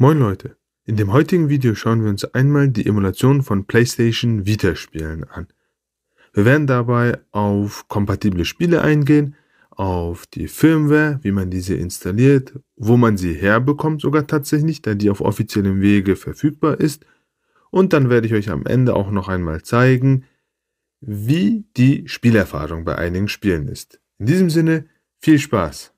Moin Leute, in dem heutigen Video schauen wir uns einmal die Emulation von PlayStation Vita Spielen an. Wir werden dabei auf kompatible Spiele eingehen, auf die Firmware, wie man diese installiert, wo man sie herbekommt sogar tatsächlich, da die auf offiziellem Wege verfügbar ist. Und dann werde ich euch am Ende auch noch einmal zeigen, wie die Spielerfahrung bei einigen Spielen ist. In diesem Sinne, viel Spaß!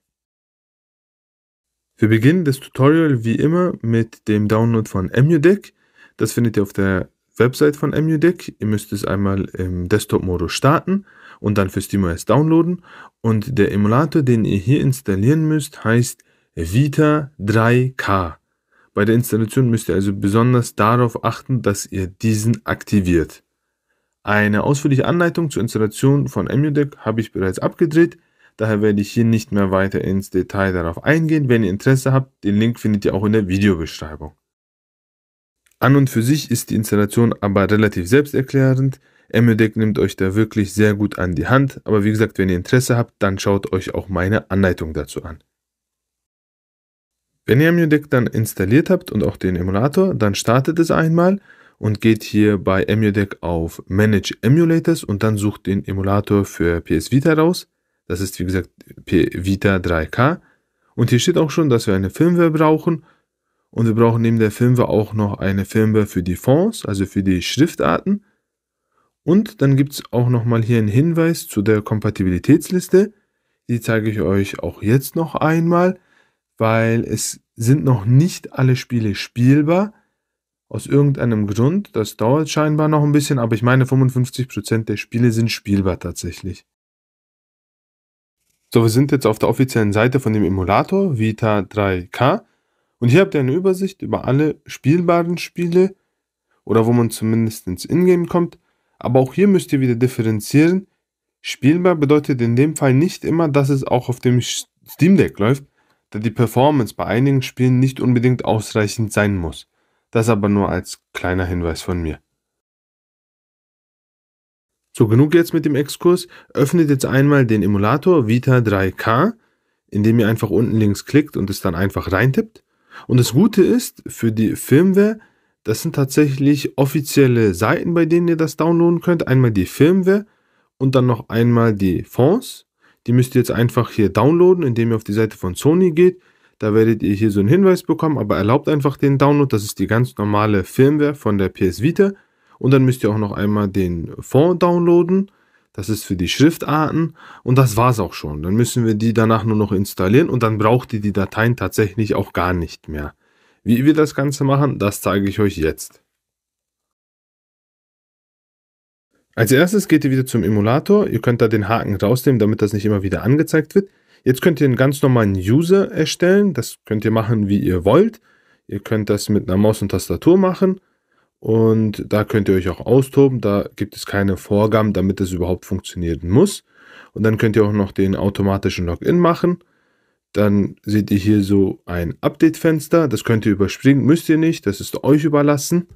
Wir beginnen das Tutorial wie immer mit dem Download von MUDEC. Das findet ihr auf der Website von MUDEC. Ihr müsst es einmal im Desktop-Modus starten und dann für SteamOS downloaden. Und der Emulator, den ihr hier installieren müsst, heißt Vita 3K. Bei der Installation müsst ihr also besonders darauf achten, dass ihr diesen aktiviert. Eine ausführliche Anleitung zur Installation von MUDEC habe ich bereits abgedreht. Daher werde ich hier nicht mehr weiter ins Detail darauf eingehen. Wenn ihr Interesse habt, den Link findet ihr auch in der Videobeschreibung. An und für sich ist die Installation aber relativ selbsterklärend. MEDEC nimmt euch da wirklich sehr gut an die Hand. Aber wie gesagt, wenn ihr Interesse habt, dann schaut euch auch meine Anleitung dazu an. Wenn ihr MUDEC dann installiert habt und auch den Emulator, dann startet es einmal und geht hier bei MUDEC auf Manage Emulators und dann sucht den Emulator für PS Vita raus. Das ist wie gesagt Vita 3K. Und hier steht auch schon, dass wir eine Firmware brauchen. Und wir brauchen neben der Firmware auch noch eine Firmware für die Fonts, also für die Schriftarten. Und dann gibt es auch nochmal hier einen Hinweis zu der Kompatibilitätsliste. Die zeige ich euch auch jetzt noch einmal, weil es sind noch nicht alle Spiele spielbar. Aus irgendeinem Grund. Das dauert scheinbar noch ein bisschen, aber ich meine, 55% der Spiele sind spielbar tatsächlich. So, wir sind jetzt auf der offiziellen Seite von dem Emulator Vita 3K und hier habt ihr eine Übersicht über alle spielbaren Spiele oder wo man zumindest ins Ingame kommt. Aber auch hier müsst ihr wieder differenzieren. Spielbar bedeutet in dem Fall nicht immer, dass es auch auf dem Steam Deck läuft, da die Performance bei einigen Spielen nicht unbedingt ausreichend sein muss. Das aber nur als kleiner Hinweis von mir. So, genug jetzt mit dem Exkurs. Öffnet jetzt einmal den Emulator Vita 3K, indem ihr einfach unten links klickt und es dann einfach reintippt. Und das Gute ist, für die Firmware, das sind tatsächlich offizielle Seiten, bei denen ihr das downloaden könnt. Einmal die Firmware und dann noch einmal die Fonds. Die müsst ihr jetzt einfach hier downloaden, indem ihr auf die Seite von Sony geht. Da werdet ihr hier so einen Hinweis bekommen, aber erlaubt einfach den Download. Das ist die ganz normale Firmware von der PS Vita. Und dann müsst ihr auch noch einmal den Fond downloaden. Das ist für die Schriftarten und das war's auch schon. Dann müssen wir die danach nur noch installieren und dann braucht ihr die Dateien tatsächlich auch gar nicht mehr. Wie wir das Ganze machen, das zeige ich euch jetzt. Als erstes geht ihr wieder zum Emulator. Ihr könnt da den Haken rausnehmen, damit das nicht immer wieder angezeigt wird. Jetzt könnt ihr einen ganz normalen User erstellen. Das könnt ihr machen, wie ihr wollt. Ihr könnt das mit einer Maus und Tastatur machen. Und da könnt ihr euch auch austoben. Da gibt es keine Vorgaben, damit es überhaupt funktionieren muss. Und dann könnt ihr auch noch den automatischen Login machen. Dann seht ihr hier so ein Update-Fenster. Das könnt ihr überspringen, müsst ihr nicht. Das ist euch überlassen.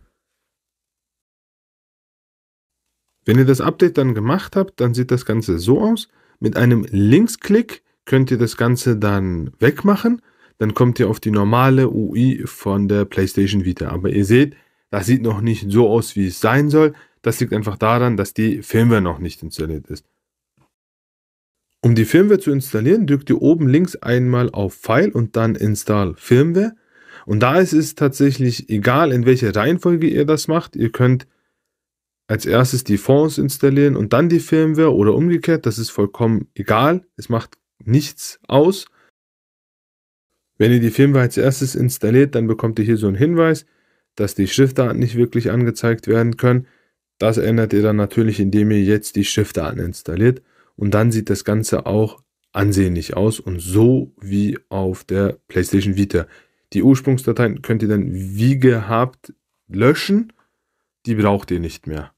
Wenn ihr das Update dann gemacht habt, dann sieht das Ganze so aus. Mit einem Linksklick könnt ihr das Ganze dann wegmachen. Dann kommt ihr auf die normale UI von der PlayStation Vita. Aber ihr seht, das sieht noch nicht so aus, wie es sein soll. Das liegt einfach daran, dass die Firmware noch nicht installiert ist. Um die Firmware zu installieren, drückt ihr oben links einmal auf File und dann Install Firmware. Und da ist es tatsächlich egal, in welcher Reihenfolge ihr das macht. Ihr könnt als erstes die Fonds installieren und dann die Firmware oder umgekehrt. Das ist vollkommen egal. Es macht nichts aus. Wenn ihr die Firmware als erstes installiert, dann bekommt ihr hier so einen Hinweis dass die Schriftdaten nicht wirklich angezeigt werden können. Das ändert ihr dann natürlich, indem ihr jetzt die Schriftdaten installiert und dann sieht das Ganze auch ansehnlich aus und so wie auf der PlayStation Vita. Die Ursprungsdateien könnt ihr dann wie gehabt löschen, die braucht ihr nicht mehr.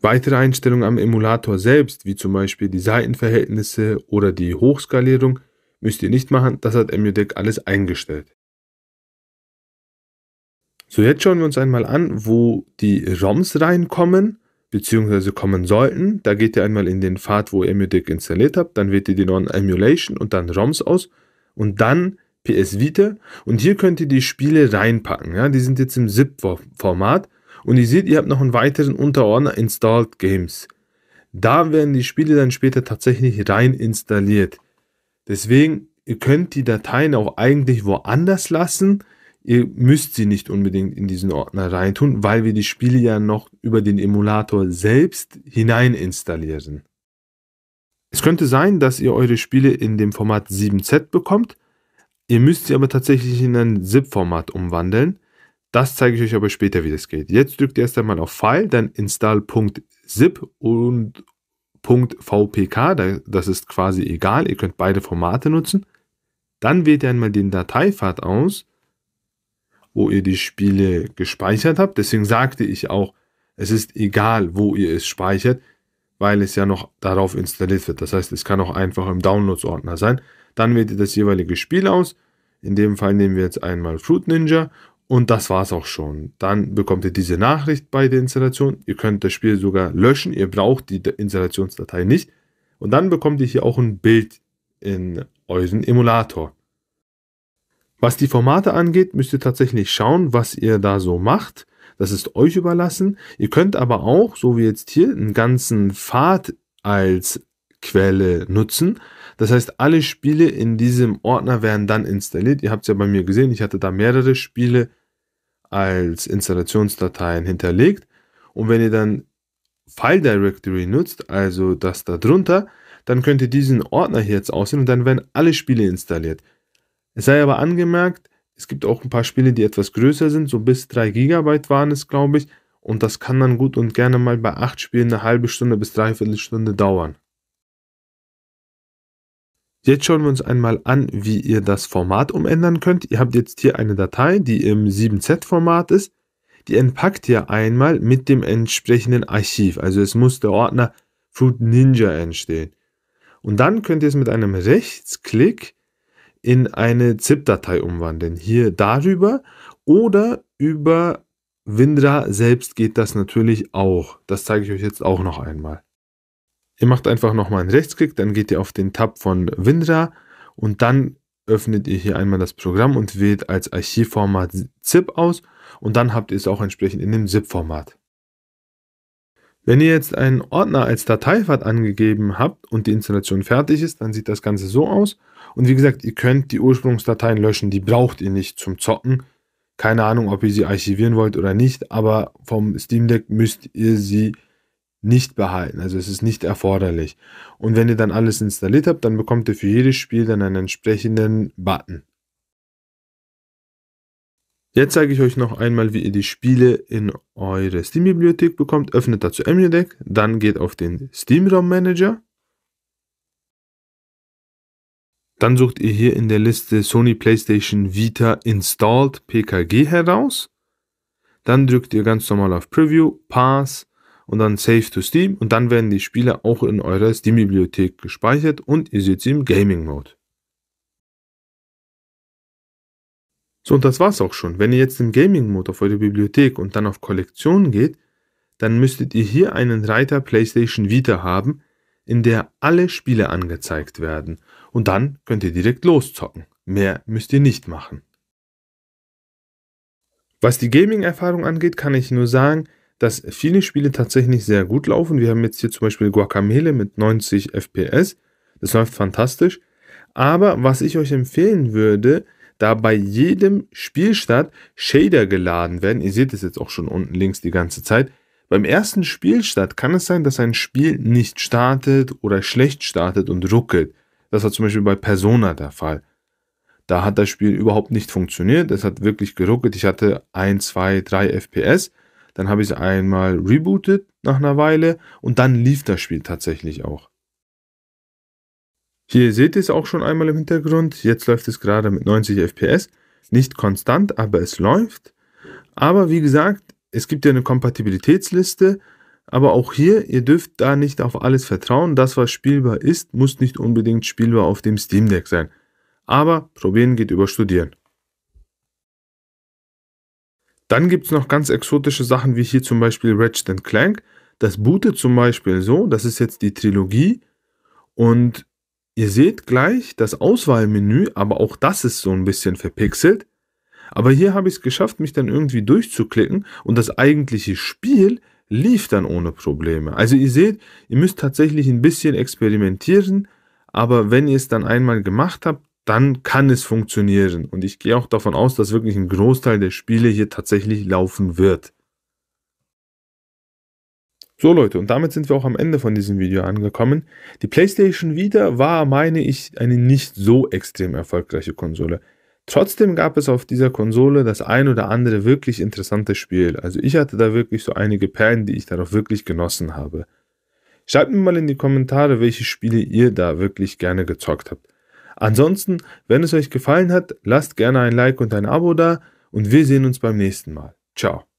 Weitere Einstellungen am Emulator selbst, wie zum Beispiel die Seitenverhältnisse oder die Hochskalierung, müsst ihr nicht machen, das hat EmuDeck alles eingestellt. So, jetzt schauen wir uns einmal an, wo die ROMs reinkommen, beziehungsweise kommen sollten. Da geht ihr einmal in den Pfad, wo ihr Emudic installiert habt, dann wählt ihr die Non-Emulation und dann ROMs aus und dann PS Vita. Und hier könnt ihr die Spiele reinpacken. Ja? Die sind jetzt im ZIP-Format. Und ihr seht, ihr habt noch einen weiteren Unterordner Installed Games. Da werden die Spiele dann später tatsächlich rein installiert. Deswegen, ihr könnt die Dateien auch eigentlich woanders lassen ihr müsst sie nicht unbedingt in diesen Ordner reintun, weil wir die Spiele ja noch über den Emulator selbst hinein installieren. Es könnte sein, dass ihr eure Spiele in dem Format 7Z bekommt, ihr müsst sie aber tatsächlich in ein ZIP-Format umwandeln. Das zeige ich euch aber später, wie das geht. Jetzt drückt ihr erst einmal auf File, dann install.zip und .vpk, das ist quasi egal, ihr könnt beide Formate nutzen. Dann wählt ihr einmal den Dateipfad aus wo ihr die Spiele gespeichert habt. Deswegen sagte ich auch, es ist egal, wo ihr es speichert, weil es ja noch darauf installiert wird. Das heißt, es kann auch einfach im Downloads-Ordner sein. Dann wählt ihr das jeweilige Spiel aus. In dem Fall nehmen wir jetzt einmal Fruit Ninja und das war's auch schon. Dann bekommt ihr diese Nachricht bei der Installation. Ihr könnt das Spiel sogar löschen. Ihr braucht die Installationsdatei nicht. Und dann bekommt ihr hier auch ein Bild in euren Emulator. Was die Formate angeht, müsst ihr tatsächlich schauen, was ihr da so macht. Das ist euch überlassen. Ihr könnt aber auch, so wie jetzt hier, einen ganzen Pfad als Quelle nutzen. Das heißt, alle Spiele in diesem Ordner werden dann installiert. Ihr habt es ja bei mir gesehen, ich hatte da mehrere Spiele als Installationsdateien hinterlegt. Und wenn ihr dann File Directory nutzt, also das da drunter, dann könnt ihr diesen Ordner hier jetzt aussehen und dann werden alle Spiele installiert. Es sei aber angemerkt, es gibt auch ein paar Spiele, die etwas größer sind, so bis 3 GB waren es, glaube ich, und das kann dann gut und gerne mal bei 8 Spielen eine halbe Stunde bis dreiviertel Stunde dauern. Jetzt schauen wir uns einmal an, wie ihr das Format umändern könnt. Ihr habt jetzt hier eine Datei, die im 7Z-Format ist. Die entpackt ihr einmal mit dem entsprechenden Archiv. Also es muss der Ordner Fruit Ninja entstehen. Und dann könnt ihr es mit einem Rechtsklick in eine ZIP-Datei umwandeln. Hier darüber oder über WinRAR selbst geht das natürlich auch. Das zeige ich euch jetzt auch noch einmal. Ihr macht einfach nochmal einen Rechtsklick, dann geht ihr auf den Tab von WinRAR und dann öffnet ihr hier einmal das Programm und wählt als Archivformat ZIP aus und dann habt ihr es auch entsprechend in dem ZIP-Format. Wenn ihr jetzt einen Ordner als Dateifahrt angegeben habt und die Installation fertig ist, dann sieht das Ganze so aus. Und wie gesagt, ihr könnt die Ursprungsdateien löschen, die braucht ihr nicht zum Zocken. Keine Ahnung, ob ihr sie archivieren wollt oder nicht, aber vom Steam Deck müsst ihr sie nicht behalten. Also es ist nicht erforderlich. Und wenn ihr dann alles installiert habt, dann bekommt ihr für jedes Spiel dann einen entsprechenden Button. Jetzt zeige ich euch noch einmal, wie ihr die Spiele in eure Steam-Bibliothek bekommt. Öffnet dazu Emudeck, dann geht auf den Steam-ROM-Manager. Dann sucht ihr hier in der Liste Sony PlayStation Vita Installed PKG heraus. Dann drückt ihr ganz normal auf Preview, Pass und dann Save to Steam und dann werden die Spiele auch in eurer Steam-Bibliothek gespeichert und ihr seht sie im Gaming-Mode. So, und das war's auch schon. Wenn ihr jetzt im Gaming-Mode auf eure Bibliothek und dann auf Kollektionen geht, dann müsstet ihr hier einen Reiter PlayStation Vita haben, in der alle Spiele angezeigt werden. Und dann könnt ihr direkt loszocken. Mehr müsst ihr nicht machen. Was die Gaming-Erfahrung angeht, kann ich nur sagen, dass viele Spiele tatsächlich sehr gut laufen. Wir haben jetzt hier zum Beispiel Guacamele mit 90 FPS. Das läuft fantastisch. Aber was ich euch empfehlen würde, da bei jedem Spielstart Shader geladen werden. Ihr seht es jetzt auch schon unten links die ganze Zeit. Beim ersten Spielstart kann es sein, dass ein Spiel nicht startet oder schlecht startet und ruckelt. Das war zum Beispiel bei Persona der Fall. Da hat das Spiel überhaupt nicht funktioniert. Es hat wirklich geruckelt. Ich hatte 1, 2, 3 FPS. Dann habe ich es einmal rebootet nach einer Weile und dann lief das Spiel tatsächlich auch. Hier seht ihr es auch schon einmal im Hintergrund. Jetzt läuft es gerade mit 90 FPS. Nicht konstant, aber es läuft. Aber wie gesagt, es gibt ja eine Kompatibilitätsliste. Aber auch hier, ihr dürft da nicht auf alles vertrauen. Das, was spielbar ist, muss nicht unbedingt spielbar auf dem Steam Deck sein. Aber probieren geht über Studieren. Dann gibt es noch ganz exotische Sachen wie hier zum Beispiel Ratchet Clank. Das bootet zum Beispiel so, das ist jetzt die Trilogie und Ihr seht gleich das Auswahlmenü, aber auch das ist so ein bisschen verpixelt. Aber hier habe ich es geschafft, mich dann irgendwie durchzuklicken und das eigentliche Spiel lief dann ohne Probleme. Also ihr seht, ihr müsst tatsächlich ein bisschen experimentieren, aber wenn ihr es dann einmal gemacht habt, dann kann es funktionieren. Und ich gehe auch davon aus, dass wirklich ein Großteil der Spiele hier tatsächlich laufen wird. So Leute, und damit sind wir auch am Ende von diesem Video angekommen. Die PlayStation Vita war, meine ich, eine nicht so extrem erfolgreiche Konsole. Trotzdem gab es auf dieser Konsole das ein oder andere wirklich interessante Spiel. Also ich hatte da wirklich so einige Perlen, die ich darauf wirklich genossen habe. Schreibt mir mal in die Kommentare, welche Spiele ihr da wirklich gerne gezockt habt. Ansonsten, wenn es euch gefallen hat, lasst gerne ein Like und ein Abo da und wir sehen uns beim nächsten Mal. Ciao.